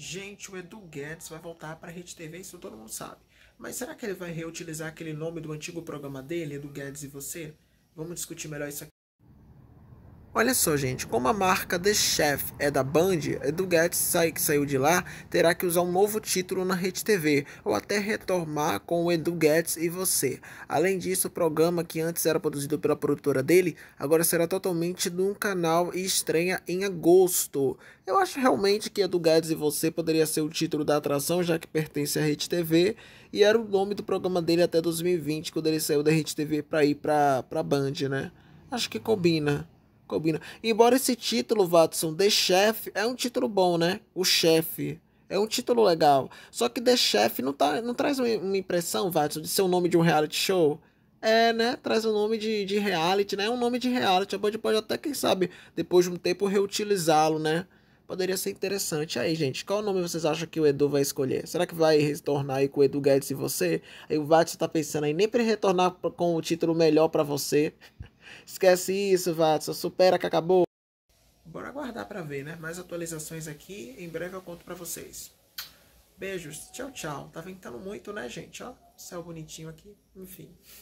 Gente, o Edu Guedes vai voltar para a Rede TV, isso todo mundo sabe. Mas será que ele vai reutilizar aquele nome do antigo programa dele, Edu Guedes e você? Vamos discutir melhor isso aqui. Olha só, gente, como a marca The Chef é da Band, Edu Guedes sai, que saiu de lá terá que usar um novo título na Rede TV, ou até retomar com o Edu Guedes e você. Além disso, o programa que antes era produzido pela produtora dele, agora será totalmente num canal e estranha em agosto. Eu acho realmente que Edu Guedes e você poderia ser o título da atração, já que pertence à Rede TV, e era o nome do programa dele até 2020, quando ele saiu da Rede TV para ir para pra Band, né? Acho que combina. Combina. Embora esse título, Watson, The Chef, é um título bom, né? O chefe. É um título legal. Só que The Chef não, tá, não traz uma impressão, Watson, de ser o nome de um reality show. É, né? Traz o um nome de, de reality, né? É um nome de reality. A Band pode até, quem sabe, depois de um tempo, reutilizá-lo, né? Poderia ser interessante. Aí, gente, qual nome vocês acham que o Edu vai escolher? Será que vai retornar aí com o Edu Guedes e você? Aí o Watson tá pensando aí nem pra retornar com o título melhor para você. Esquece isso, Watson. Supera que acabou. Bora aguardar para ver, né? Mais atualizações aqui. Em breve eu conto para vocês. Beijos. Tchau, tchau. Tá ventando muito, né, gente? Ó, céu bonitinho aqui. Enfim.